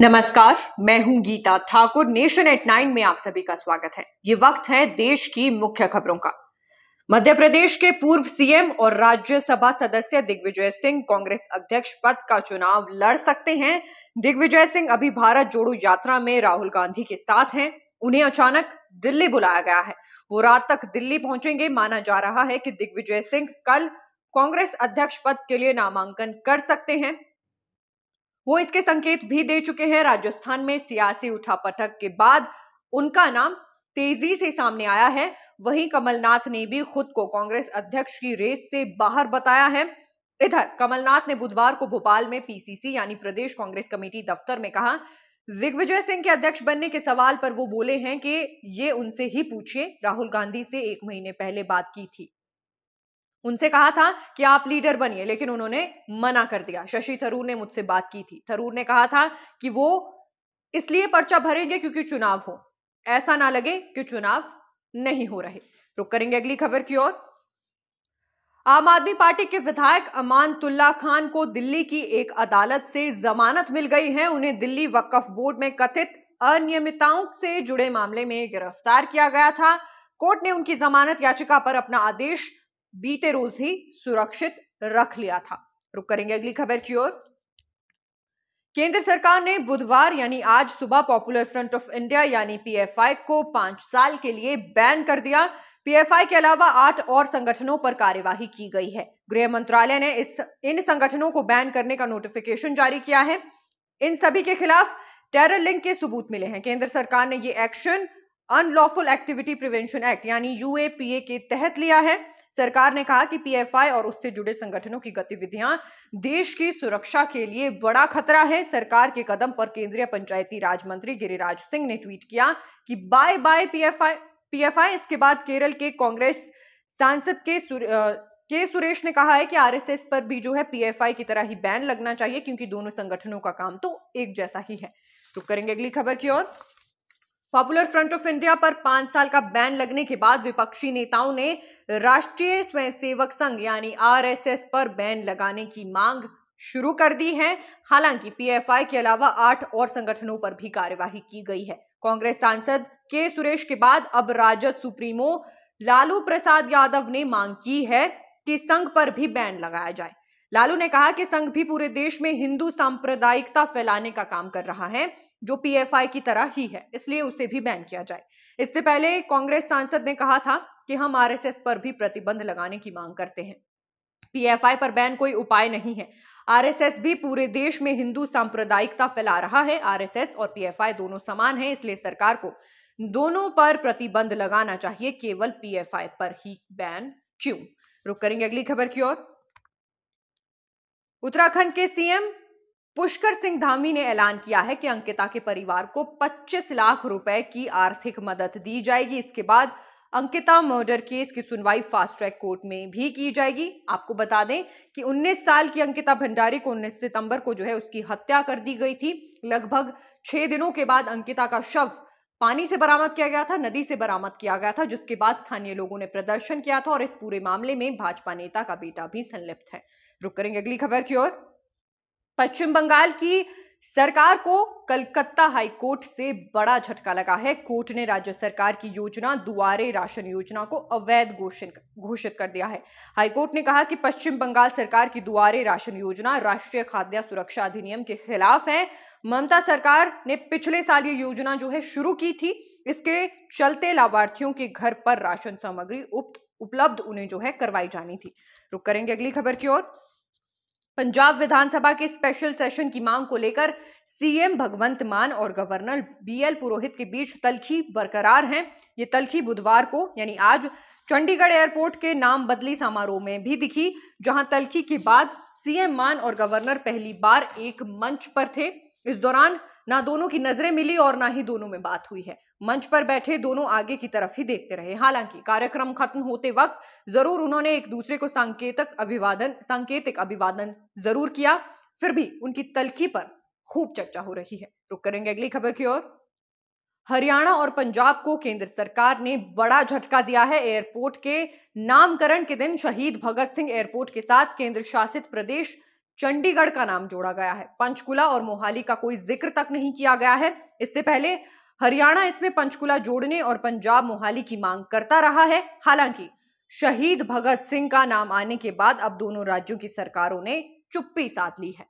नमस्कार मैं हूं Geeta Thakur nation at nine में आप सभी का स्वागत है ये वक्त है देश की मुख्य खबरों का मध्य प्रदेश के पूर्व सीएम और राज्यसभा सदस्य दिग्विजय सिंह कांग्रेस अध्यक्ष पद का चुनाव लड़ सकते हैं दिग्विजय सिंह अभी भारत जोड़ो यात्रा में राहुल गांधी के साथ हैं उन्हें अचानक दिल्ली बुलाया गया है वो रात तक दिल्ली पहुंचेंगे माना जा रहा है कि दिग्विजय सिंह कल कांग्रेस अध्यक्ष पद के लिए नामांकन कर सकते हैं वो इसके संकेत भी दे चुके हैं राजस्थान में सियासी उठापटक के बाद उनका नाम तेजी से सामने आया है वहीं कमलनाथ ने भी खुद को कांग्रेस अध्यक्ष की रेस से बाहर बताया है इधर कमलनाथ ने बुधवार को भोपाल में पीसीसी यानी प्रदेश कांग्रेस कमेटी दफ्तर में कहा दिग्विजय सिंह के अध्यक्ष बनने के सवाल पर वो बोले हैं कि ये उनसे ही पूछिए राहुल गांधी से एक महीने पहले बात की थी उनसे कहा था कि आप लीडर बनिए लेकिन उन्होंने मना कर दिया शशि थरूर ने मुझसे बात की थी थरूर ने कहा था कि वो इसलिए पर्चा भरेंगे क्योंकि चुनाव हो ऐसा ना लगे कि चुनाव नहीं हो रहे रुक करेंगे अगली खबर की ओर आम आदमी पार्टी के विधायक अमान तुल्ला खान को दिल्ली की एक अदालत से जमानत मिल गई है उन्हें दिल्ली वक्फ बोर्ड में कथित अनियमितताओं से जुड़े मामले में गिरफ्तार किया गया था कोर्ट ने उनकी जमानत याचिका पर अपना आदेश बीते रोज ही सुरक्षित रख लिया था रुक करेंगे अगली खबर की ओर केंद्र सरकार ने बुधवार यानी आज सुबह पॉपुलर फ्रंट ऑफ इंडिया यानी पीएफआई को पांच साल के लिए बैन कर दिया पीएफआई के अलावा आठ और संगठनों पर कार्यवाही की गई है गृह मंत्रालय ने इस इन संगठनों को बैन करने का नोटिफिकेशन जारी किया है इन सभी के खिलाफ टेरर लिंक के सबूत मिले हैं केंद्र सरकार ने ये action unlawful activity prevention act यानी यूएपीए के तहत लिया है सरकार ने कहा कि पीएफआई और उससे जुड़े संगठनों की गतिविधियां देश की सुरक्षा के लिए बड़ा खतरा है सरकार के कदम पर केंद्रीय पंचायती राज मंत्री गिरिराज सिंह ने ट्वीट किया कि बाय बाय पीएफआई पीएफआई इसके बाद केरल के कांग्रेस सांसद के सुर, आ, के सुरेश ने कहा है कि आरएसएस पर भी जो है पीएफआई की तरह ही बैन लगना चाहिए क्योंकि दोनों संगठनों का काम तो एक जैसा ही है तो करेंगे अगली खबर की ओर पॉपुलर फ्रंट ऑफ इंडिया पर पांच साल का बैन लगने के बाद विपक्षी नेताओं ने राष्ट्रीय स्वयंसेवक संघ यानी आरएसएस पर बैन लगाने की मांग शुरू कर दी है हालांकि पीएफआई के अलावा आठ और संगठनों पर भी कार्यवाही की गई है कांग्रेस सांसद के सुरेश के बाद अब राजद सुप्रीमो लालू प्रसाद यादव ने मांग की है कि संघ पर भी बैन लगाया जाए लालू ने कहा कि संघ भी पूरे देश में हिंदू सांप्रदायिकता फैलाने का काम कर रहा है जो पीएफआई की तरह ही है इसलिए उसे भी बैन किया जाए इससे पहले कांग्रेस सांसद ने कहा था कि हम आरएसएस पर भी प्रतिबंध लगाने की मांग करते हैं पीएफआई पर बैन कोई उपाय नहीं है आरएसएस भी पूरे देश में हिंदू सांप्रदायिकता फैला रहा है आरएसएस और पीएफआई दोनों समान है इसलिए सरकार को दोनों पर प्रतिबंध लगाना चाहिए केवल पीएफआई पर ही बैन क्यों रुक करेंगे अगली खबर की ओर उत्तराखंड के सीएम पुष्कर सिंह धामी ने ऐलान किया है कि अंकिता के परिवार को 25 लाख रुपए की आर्थिक मदद दी जाएगी इसके बाद अंकिता मर्डर केस की सुनवाई फास्ट ट्रैक कोर्ट में भी की जाएगी आपको बता दें कि 19 साल की अंकिता भंडारी को 19 सितंबर को जो है उसकी हत्या कर दी गई थी लगभग छह दिनों के बाद अंकिता का शव पानी से बरामद किया गया था नदी से बरामद किया गया था जिसके बाद स्थानीय लोगों ने प्रदर्शन किया था और इस पूरे मामले में भाजपा नेता का बेटा भी संलिप्त है रुक करेंगे अगली खबर की ओर पश्चिम बंगाल की सरकार को कलकत्ता हाई कोर्ट से बड़ा झटका लगा है कोर्ट ने राज्य सरकार की योजना दुआरे राशन योजना को अवैध घोषित कर दिया है हाई कोर्ट ने कहा कि पश्चिम बंगाल सरकार की दुआरे राशन योजना राष्ट्रीय खाद्य सुरक्षा अधिनियम के खिलाफ है ममता सरकार ने पिछले साल ये योजना जो है शुरू की थी इसके चलते लाभार्थियों के घर पर राशन सामग्री उपलब्ध उन्हें जो है करवाई जानी थी रुक करेंगे अगली खबर की ओर पंजाब विधानसभा के स्पेशल सेशन की मांग को लेकर सीएम भगवंत मान और गवर्नर बीएल पुरोहित के बीच तलखी बरकरार है ये तलखी बुधवार को यानी आज चंडीगढ़ एयरपोर्ट के नाम बदली समारोह में भी दिखी जहां तलखी के बाद सीएम मान और गवर्नर पहली बार एक मंच पर थे इस दौरान ना दोनों की नजरें मिली और ना ही दोनों में बात हुई है मंच पर बैठे दोनों आगे की तरफ ही देखते रहे हालांकि कार्यक्रम खत्म होते वक्त जरूर उन्होंने एक दूसरे को सांकेतक अभिवादन सांकेतिक अभिवादन जरूर किया फिर भी उनकी तलखी पर खूब चर्चा हो रही है रुक करेंगे अगली खबर की ओर हरियाणा और पंजाब को केंद्र सरकार ने बड़ा झटका दिया है एयरपोर्ट के नामकरण के दिन शहीद भगत सिंह एयरपोर्ट के साथ केंद्र शासित प्रदेश चंडीगढ़ का नाम जोड़ा गया है पंचकुला और मोहाली का कोई जिक्र तक नहीं किया गया है इससे पहले हरियाणा इसमें पंचकुला जोड़ने और पंजाब मोहाली की मांग करता रहा है हालांकि शहीद भगत सिंह का नाम आने के बाद अब दोनों राज्यों की सरकारों ने चुप्पी साध ली है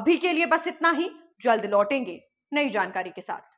अभी के लिए बस इतना ही जल्द लौटेंगे नई जानकारी के साथ